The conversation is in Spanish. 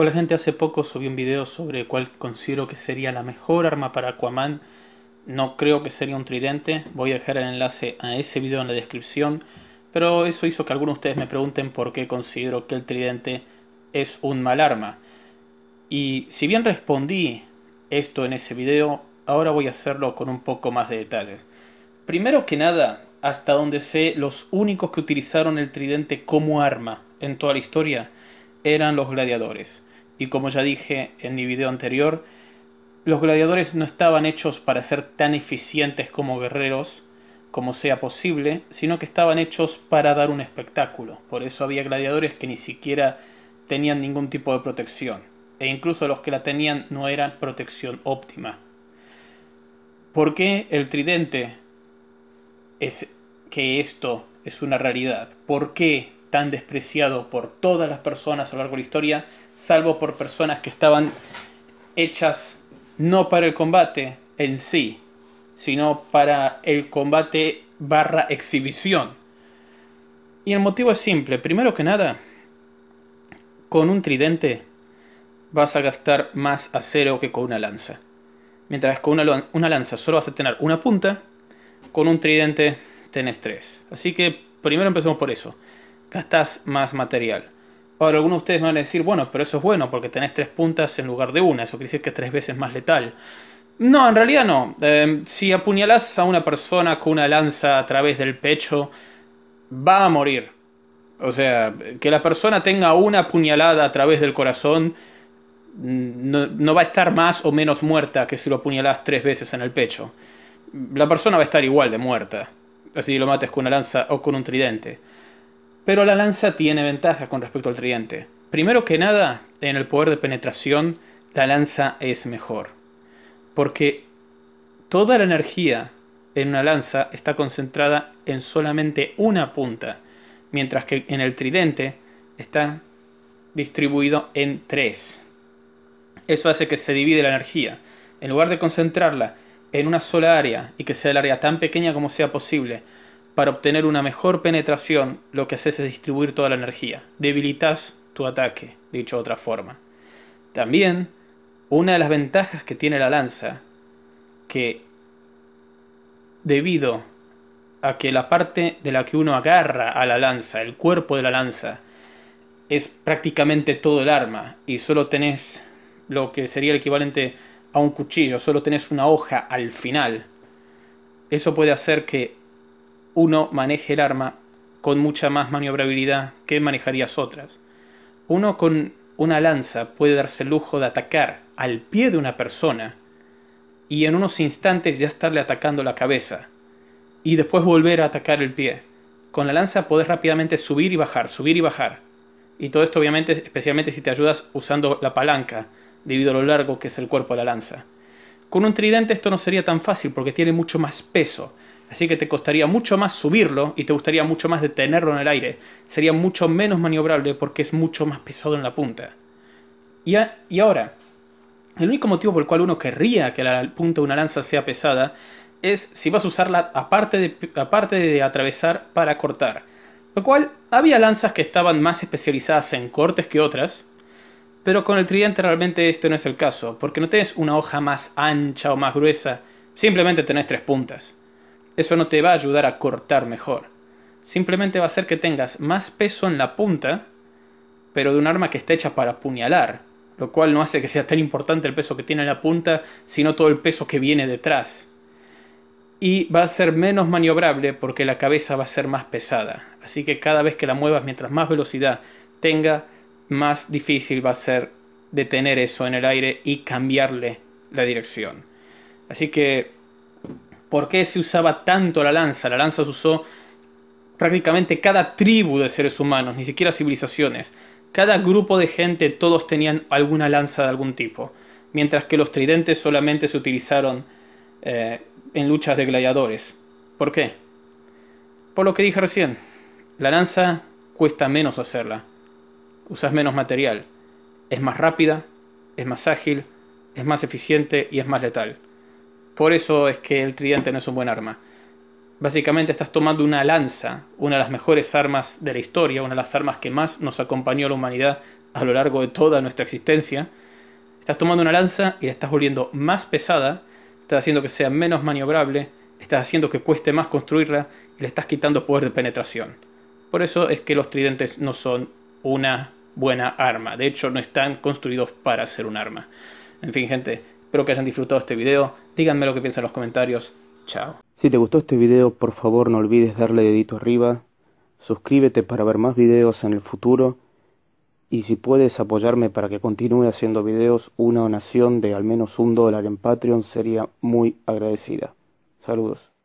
Hola gente, hace poco subí un video sobre cuál considero que sería la mejor arma para Aquaman. No creo que sería un tridente, voy a dejar el enlace a ese video en la descripción. Pero eso hizo que algunos de ustedes me pregunten por qué considero que el tridente es un mal arma. Y si bien respondí esto en ese video, ahora voy a hacerlo con un poco más de detalles. Primero que nada, hasta donde sé, los únicos que utilizaron el tridente como arma en toda la historia eran los gladiadores. Y como ya dije en mi video anterior, los gladiadores no estaban hechos para ser tan eficientes como guerreros, como sea posible, sino que estaban hechos para dar un espectáculo. Por eso había gladiadores que ni siquiera tenían ningún tipo de protección, e incluso los que la tenían no eran protección óptima. ¿Por qué el tridente es que esto es una realidad? ¿Por qué tan despreciado por todas las personas a lo largo de la historia, salvo por personas que estaban hechas no para el combate en sí, sino para el combate barra exhibición. Y el motivo es simple, primero que nada, con un tridente vas a gastar más acero que con una lanza. Mientras con una, lanza solo vas a tener una punta, con un tridente tenés tres. Así que primero empecemos por eso gastas más material. Ahora, algunos de ustedes me van a decir, bueno, pero eso es bueno porque tenés tres puntas en lugar de una, eso quiere decir que es tres veces más letal. No, en realidad no. Em, si apuñalás a una persona con una lanza a través del pecho, va a morir. O sea, que la persona tenga una puñalada a través del corazón mm, no, va a estar más o menos muerta que si lo apuñalás tres veces en el pecho. La persona va a estar igual de muerta, así lo mates con una lanza o con un tridente. Pero la lanza tiene ventajas con respecto al tridente. Primero que nada, en el poder de penetración, la lanza es mejor. Porque toda la energía en una lanza está concentrada en solamente una punta, mientras que en el tridente está distribuido en tres. Eso hace que se divide la energía. En lugar de concentrarla en una sola área y que sea el área tan pequeña como sea posible, para obtener una mejor penetración, lo que haces es distribuir toda la energía. Debilitas tu ataque, dicho de otra forma. También, una de las ventajas que tiene la lanza, que debido a que la parte de la que uno agarra a la lanza, el cuerpo de la lanza, es prácticamente todo el arma y solo tenés lo que sería el equivalente a un cuchillo, solo tenés una hoja al final. Eso puede hacer que uno maneje el arma con mucha más maniobrabilidad que manejarías otras. Uno con una lanza puede darse el lujo de atacar al pie de una persona y en unos instantes ya estarle atacando la cabeza y después volver a atacar el pie. Con la lanza podés rápidamente subir y bajar, subir y bajar. Y todo esto obviamente, especialmente si te ayudas usando la palanca, debido a lo largo que es el cuerpo de la lanza. Con un tridente esto no sería tan fácil porque tiene mucho más peso. Así que te costaría mucho más subirlo y te gustaría mucho más detenerlo en el aire. Sería mucho menos maniobrable porque es mucho más pesado en la punta. Y, y ahora, el único motivo por el cual uno querría que la punta de una lanza sea pesada es si vas a usarla aparte de, aparte de atravesar para cortar. Lo cual, había lanzas que estaban más especializadas en cortes que otras, pero con el tridente realmente este no es el caso, porque no tenés una hoja más ancha o más gruesa, simplemente tenés tres puntas. Eso no te va a ayudar a cortar mejor. Simplemente va a hacer que tengas más peso en la punta, pero de un arma que está hecha para apuñalar, lo cual no hace que sea tan importante el peso que tiene la punta, sino todo el peso que viene detrás. Y va a ser menos maniobrable porque la cabeza va a ser más pesada. Así que cada vez que la muevas, mientras más velocidad tenga, más difícil va a ser detener eso en el aire y cambiarle la dirección. Así que por qué se usaba tanto la lanza. La lanza se usó prácticamente cada tribu de seres humanos, ni siquiera civilizaciones. Cada grupo de gente, todos tenían alguna lanza de algún tipo, mientras que los tridentes solamente se utilizaron eh, en luchas de gladiadores. ¿Por qué? Por lo que dije recién, la lanza cuesta menos hacerla, usas menos material, es más rápida, es más ágil, es más eficiente y es más letal. Por eso es que el tridente no es un buen arma. Básicamente estás tomando una lanza, una de las mejores armas de la historia, una de las armas que más nos acompañó a la humanidad a lo largo de toda nuestra existencia. Estás tomando una lanza y la estás volviendo más pesada, estás haciendo que sea menos maniobrable, estás haciendo que cueste más construirla y le estás quitando poder de penetración. Por eso es que los tridentes no son una buena arma. De hecho, no están construidos para ser un arma. En fin, gente, Espero que hayan disfrutado este video. Díganme lo que piensan en los comentarios. Chao. Si te gustó este video, por favor no olvides darle dedito arriba. Suscríbete para ver más videos en el futuro. Y si puedes apoyarme para que continúe haciendo videos, una donación de al menos un dólar en Patreon sería muy agradecida. Saludos.